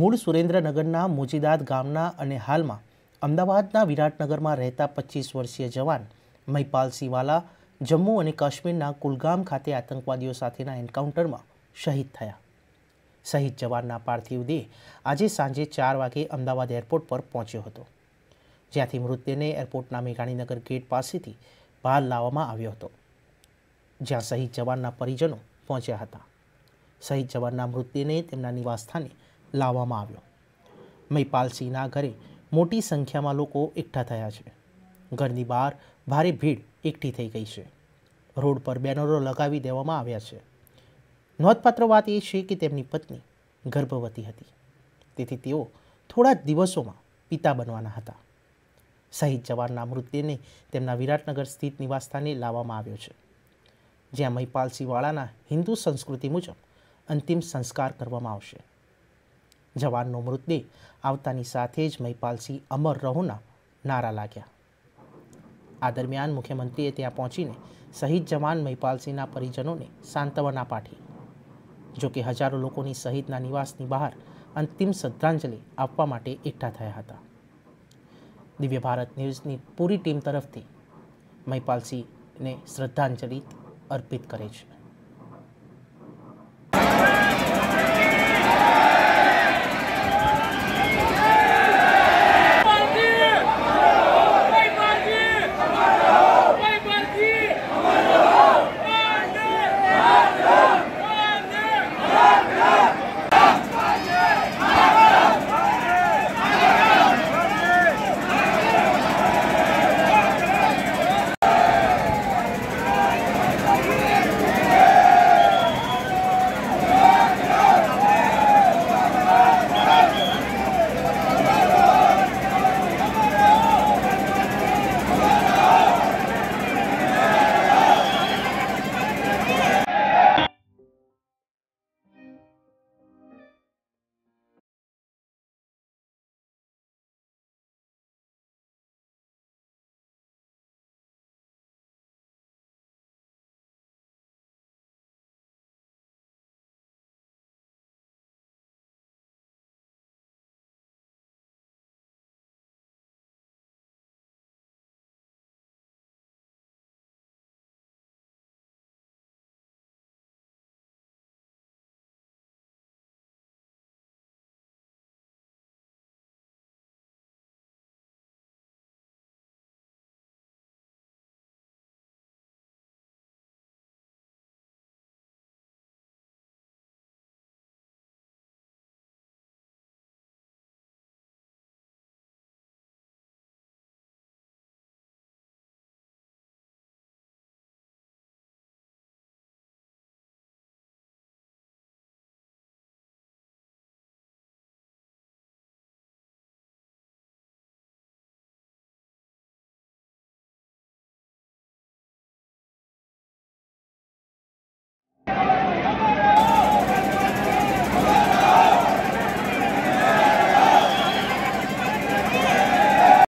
મૂળ સુરેન્દ્રનગરના મોજીદાદ ગામના અને હાલમાં અમદાવાદના વિરાટનગરમાં રહેતા પચીસ વર્ષીય જવાન મહિપાલ સિવાલા જમ્મુ અને કાશ્મીરના કુલગામ ખાતે આતંકવાદીઓ સાથેના એન્કાઉન્ટરમાં શહીદ થયા શહીદ જવાનના પાર્થિવ દેહ આજે સાંજે ચાર વાગે અમદાવાદ એરપોર્ટ પર પહોંચ્યો હતો જ્યાંથી મૃતદેહને એરપોર્ટના મેઘાણીનગર ગેટ પાસેથી બહાર લાવવામાં આવ્યો હતો જ્યાં શહીદ જવાનના પરિજનો પહોંચ્યા હતા શહીદ જવાનના મૃતદેહને તેમના નિવાસસ્થાને લાવવામાં આવ્યો મહિપાલસિંહના ઘરે મોટી સંખ્યામાં લોકો એકઠા થયા છે ઘરની બહાર ભારે ભીડ એકઠી થઈ ગઈ છે રોડ પર બેનરો લગાવી દેવામાં આવ્યા છે નોંધપાત્ર વાત એ છે કે તેમની પત્ની ગર્ભવતી હતી તેથી તેઓ થોડા જ દિવસોમાં પિતા બનવાના હતા શહીદ જવાનના મૃતદેહને તેમના વિરાટનગર સ્થિત નિવાસસ્થાને લાવવામાં આવ્યો છે જ્યાં મહિપાલસિંહવાળાના હિન્દુ સંસ્કૃતિ મુજબ અંતિમ સંસ્કાર કરવામાં આવશે જવાનનો મૃતદેહ આવતાની સાથે જ મહિપાલસિંહ અમર રહોના નારા લાગ્યા આ દરમિયાન મુખ્યમંત્રીએ ત્યાં પહોંચીને શહીદ જવાન મહિપાલસિંહના પરિજનોને સાંત્વના પાઠી જોકે હજારો લોકોની શહીદના નિવાસની બહાર અંતિમ શ્રદ્ધાંજલિ આપવા માટે એકઠા થયા હતા દિવ્ય ભારત ન્યૂઝની પૂરી ટીમ તરફથી મહિપાલસિંહને શ્રદ્ધાંજલિ અર્પિત કરે છે